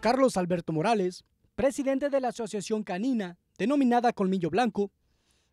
Carlos Alberto Morales, presidente de la Asociación Canina, denominada Colmillo Blanco,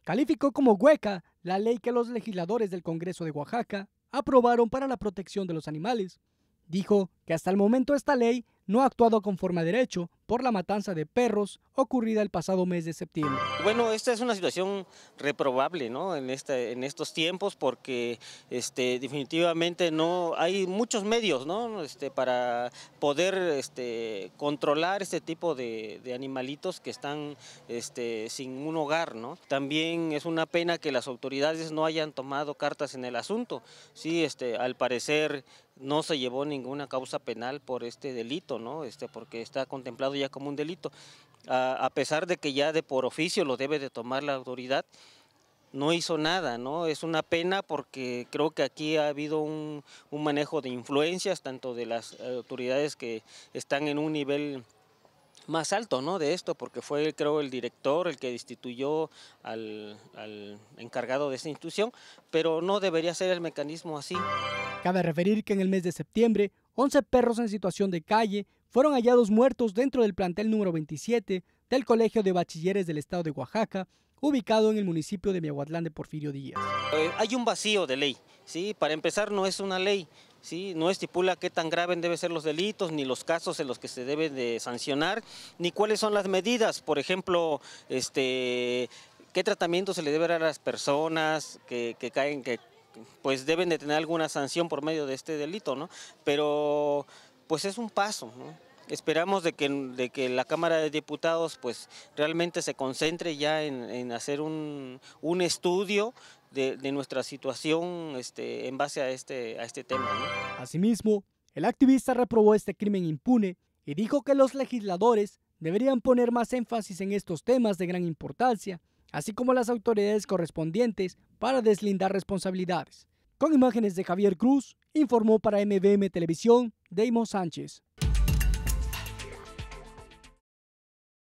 calificó como hueca la ley que los legisladores del Congreso de Oaxaca aprobaron para la protección de los animales. Dijo que hasta el momento esta ley no ha actuado conforme a derecho por la matanza de perros ocurrida el pasado mes de septiembre. Bueno, esta es una situación reprobable ¿no? en, este, en estos tiempos porque este, definitivamente no hay muchos medios ¿no? este, para poder este, controlar este tipo de, animalitos que están este, sin un hogar. ¿no? También es una pena que las autoridades no hayan tomado cartas en el asunto. Sí, este, al parecer no se llevó ninguna causa penal por este delito. ¿no? Este, porque está contemplado ya como un delito. A, pesar de que ya de por oficio lo debe de tomar la autoridad, no hizo nada, ¿no? Es una pena porque creo que aquí ha habido un, manejo de influencias, tanto de las eh, autoridades que están en un nivel más alto ¿no? de esto, porque fue creo el director el que destituyó al, al encargado de esta institución, pero no debería ser el mecanismo así. Cabe referir que en el mes de septiembre, 11 perros en situación de calle fueron hallados muertos dentro del plantel número 27 del Colegio de Bachilleres del Estado de Oaxaca, ubicado en el municipio de Miahuatlán de Porfirio Díaz. Eh, hay un vacío de ley, ¿sí? para empezar no es una ley, ¿sí? no estipula qué tan graves deben ser los delitos, ni los casos en los que se deben de sancionar, ni cuáles son las medidas, por ejemplo, este, qué tratamiento se le debe dar a las personas que, que caen, que pues deben de tener alguna sanción por medio de este delito, ¿no? Pero pues es un paso, Esperamos de que, de que la Cámara de Diputados pues realmente se concentre ya en, hacer un, estudio de, nuestra situación este, en base a este, a este tema. Asimismo, el activista reprobó este crimen impune y dijo que los legisladores deberían poner más énfasis en estos temas de gran importancia así como las autoridades correspondientes para deslindar responsabilidades. Con imágenes de Javier Cruz, informó para MBM Televisión Deimos Sánchez.